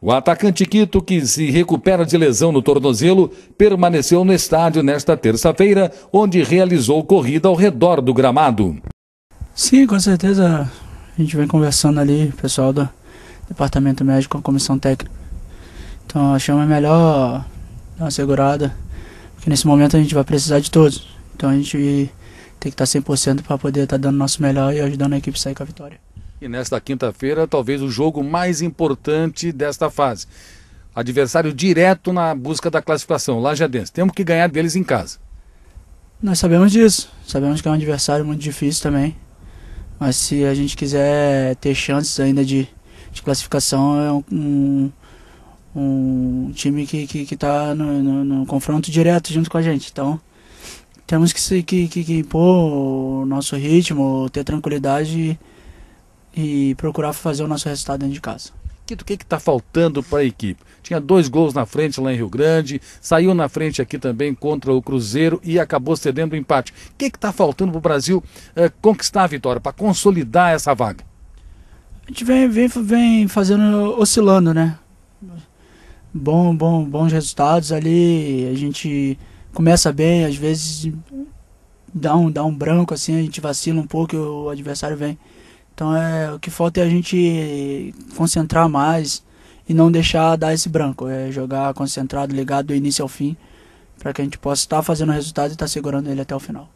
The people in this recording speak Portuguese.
O atacante Quito, que se recupera de lesão no tornozelo, permaneceu no estádio nesta terça-feira, onde realizou corrida ao redor do gramado. Sim, com certeza. A gente vem conversando ali, pessoal do departamento médico com a comissão técnica. Então achamos melhor dar uma segurada, porque nesse momento a gente vai precisar de todos. Então a gente tem que estar 100% para poder estar tá dando o nosso melhor e ajudando a equipe a sair com a vitória. E nesta quinta-feira, talvez o jogo mais importante desta fase. Adversário direto na busca da classificação, Lajadense. Temos que ganhar deles em casa. Nós sabemos disso. Sabemos que é um adversário muito difícil também. Mas se a gente quiser ter chances ainda de, de classificação, é um, um, um time que está que, que tá no, no, no, confronto direto junto com a gente. Então temos que, que, que, que impor o nosso ritmo, ter tranquilidade e e procurar fazer o nosso resultado dentro de casa. O que está faltando para a equipe? Tinha dois gols na frente lá em Rio Grande, saiu na frente aqui também contra o Cruzeiro e acabou cedendo o empate. O que está faltando para o Brasil é, conquistar a vitória, para consolidar essa vaga? A gente vem, vem, vem fazendo, oscilando, né? Bom, bom, bons resultados ali, a gente começa bem, às vezes dá um, dá um branco assim, a gente vacila um pouco e o adversário vem então é o que falta é a gente concentrar mais e não deixar dar esse branco, é jogar concentrado, ligado do início ao fim, para que a gente possa estar tá fazendo o resultado e estar tá segurando ele até o final.